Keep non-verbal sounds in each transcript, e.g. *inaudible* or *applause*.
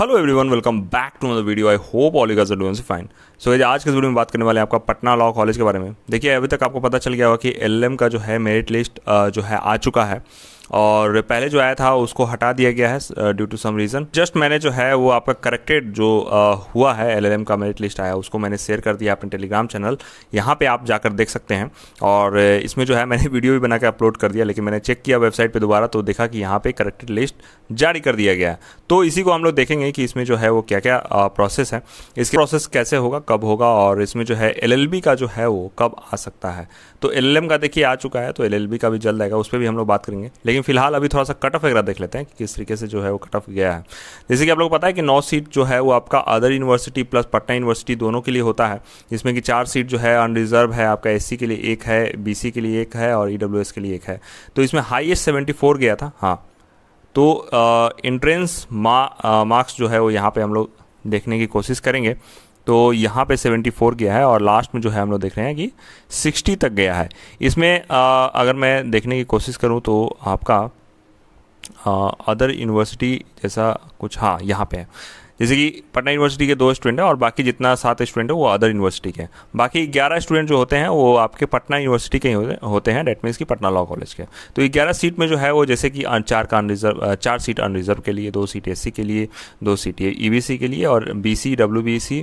hello everyone welcome back to the video I hope all you guys are fine so आज के video में बात करने वाले हैं आपका पटना लॉ कॉलेज के बारे में देखिए अभी तक आपको पता चल गया होगा कि एल का जो है मेरिट लिस्ट जो है आ चुका है और पहले जो आया था उसको हटा दिया गया है due to some reason just मैंने जो है वो आपका करेक्टेड जो uh, हुआ है एल का मेरिट लिस्ट आया उसको मैंने शेयर कर दिया अपने टेलीग्राम चैनल यहाँ पर आप जाकर देख सकते हैं और इसमें जो है मैंने वीडियो *laughs* भी बना के अपलोड कर दिया लेकिन मैंने चेक किया वेबसाइट पर दोबारा तो देखा कि यहाँ पर करेक्टेड लिस्ट जारी कर दिया गया है तो इसी को हम लोग देखेंगे कि इसमें जो है वो क्या क्या प्रोसेस है इसके प्रोसेस कैसे होगा कब होगा और इसमें जो है एल का जो है वो कब आ सकता है तो एल का देखिए आ चुका है तो एल का भी जल्द आएगा उस पर भी हम लोग बात करेंगे लेकिन लेकिन फिलहाल अभी थोड़ा सा कट ऑफ वगैरह देख लेते हैं कि किस तरीके से जो है वो कट ऑफ गया है जैसे कि आप लोग पता है कि नौ सीट जो है वो आपका other university plus Patna university दोनों के लिए होता है जिसमें कि चार सीट जो है अनरिजर्व है आपका एस के लिए एक है बी के लिए एक है और ई e के लिए एक है तो इसमें हाइएस्ट सेवेंटी गया था हाँ तो एंट्रेंस मार्क्स जो है वो यहाँ पर हम लोग देखने की कोशिश करेंगे तो यहाँ पे 74 गया है और लास्ट में जो है हम लोग देख रहे हैं कि 60 तक गया है इसमें आ, अगर मैं देखने की कोशिश करूँ तो आपका अदर यूनिवर्सिटी जैसा कुछ हाँ यहाँ पे है जैसे कि पटना यूनिवर्सिटी के दो स्टूडेंट हैं और बाकी जितना सात स्टूडेंट है वो अदर यूनिवर्सिटी के बाकी ग्यारह स्टूडेंट जो होते हैं वो आपके पटना यूनिवर्सिटी के होते हैं डेट मीन्स कि पटना लॉ कॉलेज के तो ग्यारह सीट में जो है वो जैसे कि अं, चार का अनरिजर्व चार सीट अनरिजर्व के लिए दो सीट एस के लिए दो सीट ई e के लिए और बी सी डब्ल्यू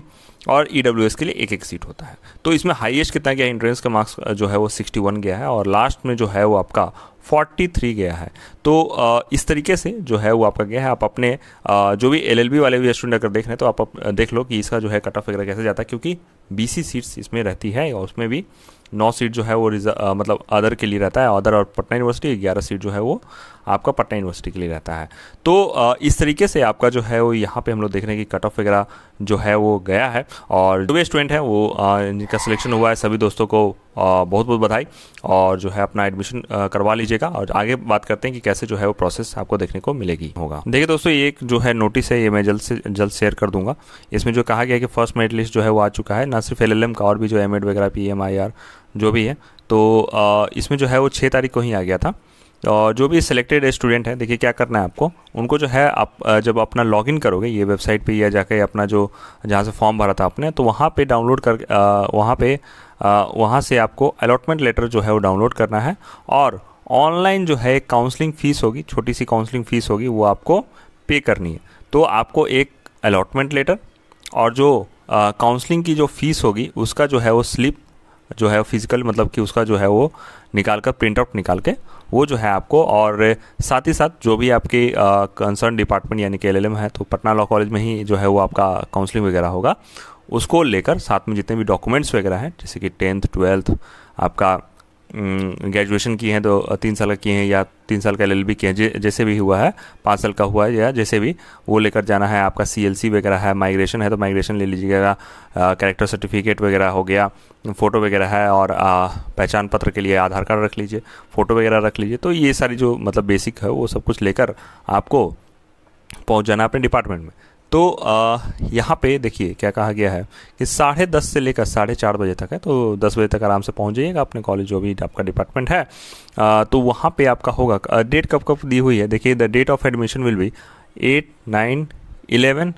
और ई e के लिए एक एक सीट होता है तो इसमें हाइएस्ट कितना गया इंट्रेंस का मार्क्स जो है वो वन गया है और लास्ट में जो है वो आपका 43 गया है तो इस तरीके से जो है वो आपका गया है आप अपने जो भी एलएलबी वाले भी स्टूडेंट अगर देख रहे हैं तो आप देख लो कि इसका जो है कट ऑफ वगैरह कैसे जाता है क्योंकि बीसी सीट्स इसमें रहती है और उसमें भी नौ सीट जो है वो आ, मतलब अदर के लिए रहता है अदर और पटना यूनिवर्सिटी ग्यारह सीट जो है वो आपका पटना यूनिवर्सिटी के लिए रहता है तो इस तरीके से आपका जो है वो यहाँ पे हम लोग देख रहे हैं कि कट ऑफ वगैरह जो है वो गया है और जो भी स्टूडेंट हैं वो जिनका सिलेक्शन हुआ है सभी दोस्तों को बहुत बहुत बधाई और जो है अपना एडमिशन करवा लीजिएगा और आगे बात करते हैं कि कैसे जो है वो प्रोसेस आपको देखने को मिलेगी होगा देखिए दोस्तों ये एक जो है नोटिस है ये मैं जल्द से जल्द शेयर कर दूंगा इसमें जो कहा गया कि फर्स्ट मेरिट लिस्ट जो है वो आ चुका है ना सिर्फ एल का और भी जो एम वगैरह पी एम आई आर जो भी है तो इसमें जो है वो छः तारीख को ही आ गया था और जो भी सिलेक्टेड स्टूडेंट हैं देखिए क्या करना है आपको उनको जो है आप जब अपना लॉगिन करोगे ये वेबसाइट पे या जाके अपना जो जहाँ से फॉर्म भरा था आपने तो वहाँ पे डाउनलोड कर वहाँ पे वहाँ से आपको अलॉटमेंट लेटर जो है वो डाउनलोड करना है और ऑनलाइन जो है काउंसलिंग फ़ीस होगी छोटी सी काउंसलिंग फ़ीस होगी वो आपको पे करनी है तो आपको एक अलॉटमेंट लेटर और जो काउंसलिंग की जो फ़ीस होगी उसका जो है वो स्लिप जो है फिज़िकल मतलब कि उसका जो है वो निकाल कर प्रिंट आउट निकाल के वो जो है आपको और साथ ही साथ जो भी आपके कंसर्न डिपार्टमेंट यानी कि एल है तो पटना लॉ कॉलेज में ही जो है वो आपका काउंसलिंग वगैरह होगा उसको लेकर साथ में जितने भी डॉक्यूमेंट्स वगैरह हैं जैसे कि टेंथ ट्वेल्थ आपका ग्रेजुएशन किए हैं तो तीन साल का किए हैं या तीन साल का एल किए हैं जैसे भी हुआ है पाँच साल का हुआ है या जैसे भी वो लेकर जाना है आपका सी वगैरह है माइग्रेशन है तो माइग्रेशन ले लीजिएगा कैरेक्टर सर्टिफिकेट वगैरह हो गया फ़ोटो वगैरह है और पहचान पत्र के लिए आधार कार्ड रख लीजिए फ़ोटो वगैरह रख लीजिए तो ये सारी जो मतलब बेसिक है वो सब कुछ लेकर आपको पहुँच जाना अपने डिपार्टमेंट में तो यहाँ पे देखिए क्या कहा गया है कि साढ़े दस से लेकर साढ़े चार बजे तक है तो दस बजे तक आराम से पहुँच जाइएगा अपने कॉलेज जो भी आपका डिपार्टमेंट है आ, तो वहाँ पे आपका होगा डेट कब कब दी हुई है देखिए the date of admission will be at nine eleven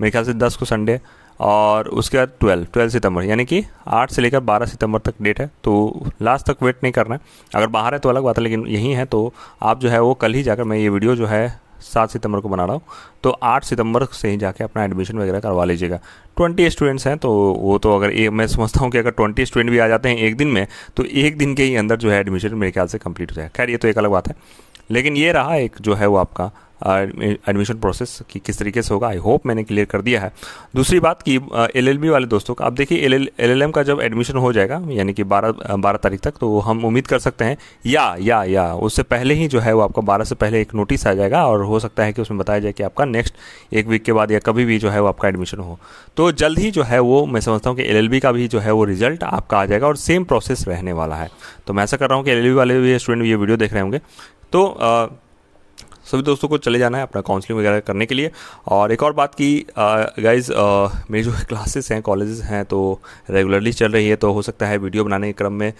मेरे ख्याल से दस को संडे और उसके बाद ट्वेल्व ट्वेल्व सितंबर यानी कि आठ से लेकर बारह सितंबर तक डेट है तो लास्ट तक वेट नहीं करना है अगर बाहर है तो अलग बात है लेकिन यहीं है तो आप जो है वो कल ही जाकर मैं ये वीडियो जो है सात सितंबर को बना रहा हूँ तो आठ सितंबर से ही जाके अपना एडमिशन वगैरह करवा लीजिएगा ट्वेंटी स्टूडेंट्स हैं तो वो तो अगर ए, मैं समझता हूँ कि अगर ट्वेंटी स्टूडेंट भी आ जाते हैं एक दिन में तो एक दिन के ही अंदर जो है एडमिशन मेरे ख्याल से कंप्लीट हो जाए खैर ये तो एक अलग बात है लेकिन ये रहा एक जो है वो आपका एडमिशन प्रोसेस कि किस तरीके से होगा आई होप मैंने क्लियर कर दिया है दूसरी बात कि एल वाले दोस्तों का आप देखिए एल एल का जब एडमिशन हो जाएगा यानी कि बारह बारह तारीख तक तो हम उम्मीद कर सकते हैं या या या उससे पहले ही जो है वो आपका बारह से पहले एक नोटिस आ जाएगा और हो सकता है कि उसमें बताया जाए कि आपका नेक्स्ट एक वीक के बाद या कभी भी जो है वो आपका एडमिशन हो तो जल्द ही जो है वो मैं समझता हूँ कि एल का भी जो है वो रिजल्ट आपका आ जाएगा और सेम प्रोसेस रहने वाला है तो मैं ऐसा कर रहा हूँ कि एल वाले भी स्टूडेंट ये वीडियो देख रहे होंगे तो सभी दोस्तों को चले जाना है अपना काउंसलिंग वगैरह करने के लिए और एक और बात की गाइज मेरी जो क्लासेस *laughs* हैं कॉलेजेस हैं तो रेगुलरली चल रही है तो हो सकता है वीडियो बनाने के क्रम में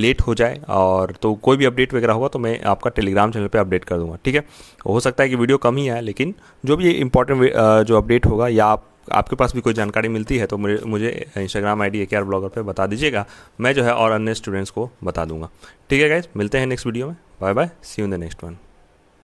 लेट हो जाए और तो कोई भी अपडेट वगैरह होगा तो मैं आपका टेलीग्राम चैनल पर अपडेट कर दूँगा ठीक है हो सकता है कि वीडियो कम ही आए लेकिन जो भी इंपॉर्टेंट जो अपडेट होगा या आप आपके पास भी कोई जानकारी मिलती है तो मुझे मुझे Instagram I D K R blogger पर बता दीजिएगा मैं जो है और अन्य स्टूडेंट्स को बता दूंगा ठीक है गाइज मिलते हैं नेक्स्ट वीडियो में bye bye see you the next one